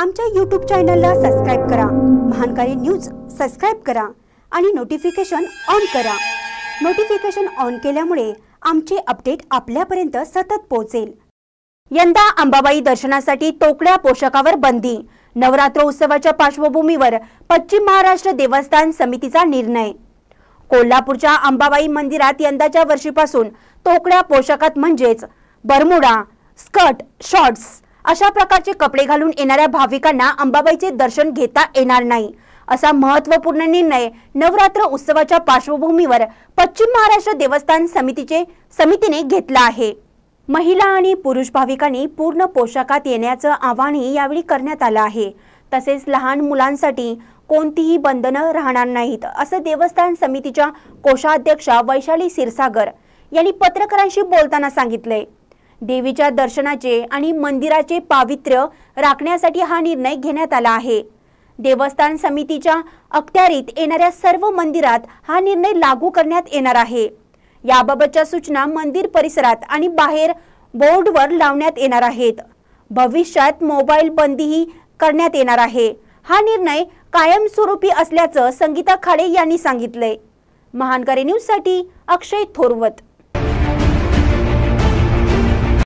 आमच्या यूट्यूब चॅनलला सबस्क्राईब करा महानकारी न्यूज सबस्क्राईब करा आणि नोटिफिकेशन ऑन करा नोटिफिकेशन ऑन केल्यामुळे आमचे अपडेट आपल्यापर्यंत सतत पोहोचेल यंदा अंबाबाई दर्शनासाठी तोकड्या पोशाखावर बंदी नवरात्र उत्सवाच्या पार्श्वभूमीवर पश्चिम महाराष्ट्र देवस्थान समितीचा निर्णय कोल्हापूरच्या अंबाबाई मंदिरात यंदाच्या वर्षीपासून तोकड्या पोशाखात म्हणजेच बरमुडा स्कर्ट शॉर्ट्स अशा प्रकारचे कपडे घालून येणाऱ्या भाविकांना अंबाबाईचे दर्शन घेता येणार नाही असा महत्वपूर्ण निर्णय नवरात्र उत्सवाच्या पार्श्वभूमीवर पश्चिम महाराष्ट्र देवस्थान समितीचे समितीने घेतला आहे महिला आणि पुरुष भाविकांनी पूर्ण पोशाखात येण्याचं आवाहनही यावेळी करण्यात आलं आहे तसेच लहान मुलांसाठी कोणतीही बंधनं राहणार नाहीत असं देवस्थान समितीच्या कोषाध्यक्षा वैशाली सिरसागर यांनी पत्रकारांशी बोलताना सांगितलंय देवीच्या दर्शनाचे आणि मंदिराचे पावित्र्य राखण्यासाठी हा निर्णय घेण्यात आला आहे देवस्थान समितीच्या अखत्यारीत येणाऱ्या सर्व मंदिरात हा निर्णय लागू करण्यात येणार आहे याबाबतच्या सूचना मंदिर परिसरात आणि बाहेर बोर्डवर लावण्यात येणार आहेत भविष्यात मोबाईल बंदीही करण्यात येणार आहे हा निर्णय कायमस्वरूपी असल्याचं संगीता खाडे यांनी सांगितलंय महानकरी न्यूजसाठी अक्षय थोरवत